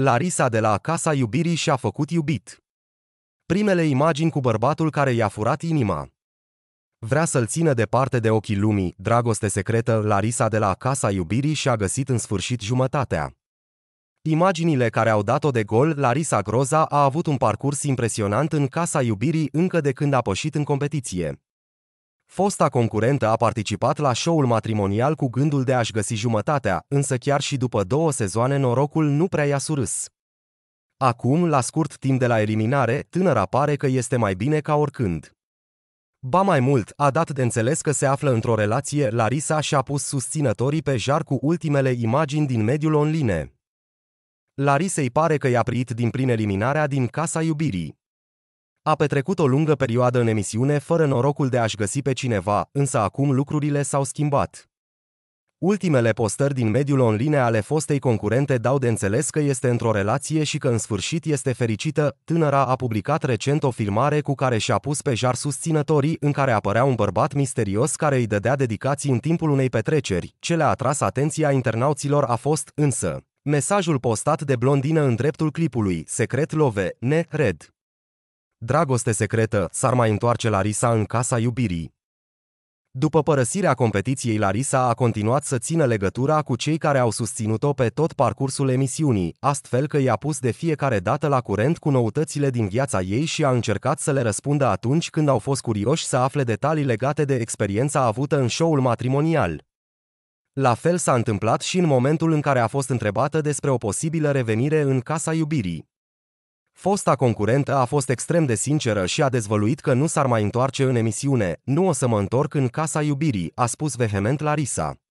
Larisa de la Casa Iubirii și-a făcut iubit. Primele imagini cu bărbatul care i-a furat inima. Vrea să-l țină departe de ochii lumii, dragoste secretă, Larisa de la Casa Iubirii și-a găsit în sfârșit jumătatea. Imaginile care au dat-o de gol, Larisa Groza a avut un parcurs impresionant în Casa Iubirii încă de când a pășit în competiție. Fosta concurentă a participat la show-ul matrimonial cu gândul de a-și găsi jumătatea, însă chiar și după două sezoane norocul nu prea i-a surâs. Acum, la scurt timp de la eliminare, tânăra pare că este mai bine ca oricând. Ba mai mult, a dat de înțeles că se află într-o relație, Larisa și-a pus susținătorii pe jar cu ultimele imagini din mediul online. Larisei pare că i-a priit din prin eliminarea din Casa Iubirii. A petrecut o lungă perioadă în emisiune fără norocul de a-și găsi pe cineva, însă acum lucrurile s-au schimbat. Ultimele postări din mediul online ale fostei concurente dau de înțeles că este într-o relație și că în sfârșit este fericită. Tânăra a publicat recent o filmare cu care și-a pus pe jar susținătorii, în care apărea un bărbat misterios care îi dădea dedicații în timpul unei petreceri. Ce le-a atras atenția internauților a fost, însă, mesajul postat de blondină în dreptul clipului, Secret Love, ne, red. Dragoste secretă, s-ar mai întoarce Larisa în casa iubirii. După părăsirea competiției, Larisa a continuat să țină legătura cu cei care au susținut-o pe tot parcursul emisiunii, astfel că i-a pus de fiecare dată la curent cu noutățile din viața ei și a încercat să le răspundă atunci când au fost curioși să afle detalii legate de experiența avută în show-ul matrimonial. La fel s-a întâmplat și în momentul în care a fost întrebată despre o posibilă revenire în casa iubirii. Fosta concurentă a fost extrem de sinceră și a dezvăluit că nu s-ar mai întoarce în emisiune. Nu o să mă întorc în casa iubirii, a spus vehement Larisa.